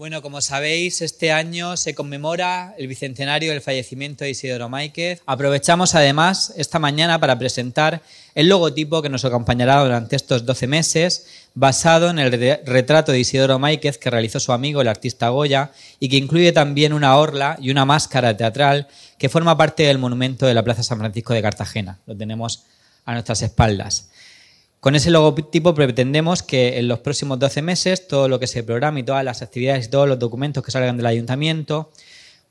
Bueno, como sabéis, este año se conmemora el bicentenario del fallecimiento de Isidoro Máiquez. Aprovechamos además esta mañana para presentar el logotipo que nos acompañará durante estos 12 meses, basado en el retrato de Isidoro Máiquez que realizó su amigo el artista Goya y que incluye también una orla y una máscara teatral que forma parte del monumento de la Plaza San Francisco de Cartagena. Lo tenemos a nuestras espaldas. Con ese logotipo pretendemos que en los próximos 12 meses todo lo que se programa y todas las actividades y todos los documentos que salgan del ayuntamiento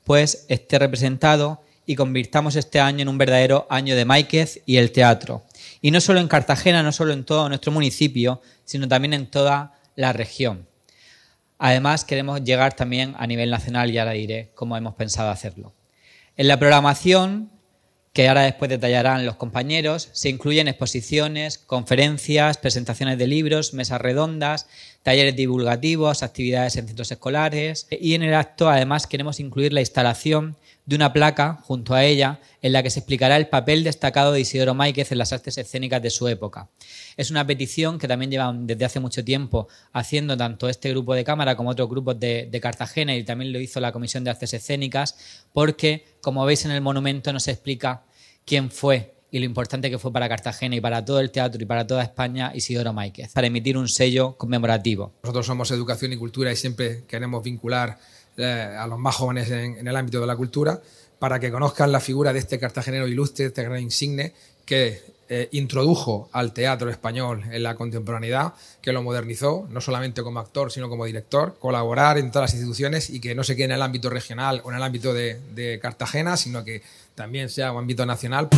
pues esté representado y convirtamos este año en un verdadero año de Máiquez y el teatro. Y no solo en Cartagena, no solo en todo nuestro municipio, sino también en toda la región. Además, queremos llegar también a nivel nacional y ahora diré cómo hemos pensado hacerlo. En la programación que ahora después detallarán los compañeros, se incluyen exposiciones, conferencias, presentaciones de libros, mesas redondas, talleres divulgativos, actividades en centros escolares y en el acto además queremos incluir la instalación de una placa junto a ella en la que se explicará el papel destacado de Isidoro Máiquez en las artes escénicas de su época. Es una petición que también llevan desde hace mucho tiempo haciendo tanto este grupo de cámara como otros grupos de, Cartagena y también lo hizo la Comisión de Artes Escénicas porque, como veis en el monumento, no se explica quién fue y lo importante que fue para Cartagena y para todo el teatro y para toda España Isidoro Máquez, para emitir un sello conmemorativo. Nosotros somos educación y cultura y siempre queremos vincular eh, a los más jóvenes en, en el ámbito de la cultura para que conozcan la figura de este cartagenero ilustre, este gran insigne, que eh, introdujo al teatro español en la contemporaneidad, que lo modernizó, no solamente como actor, sino como director, colaborar en todas las instituciones y que no se quede en el ámbito regional o en el ámbito de, de Cartagena, sino que también sea un ámbito nacional.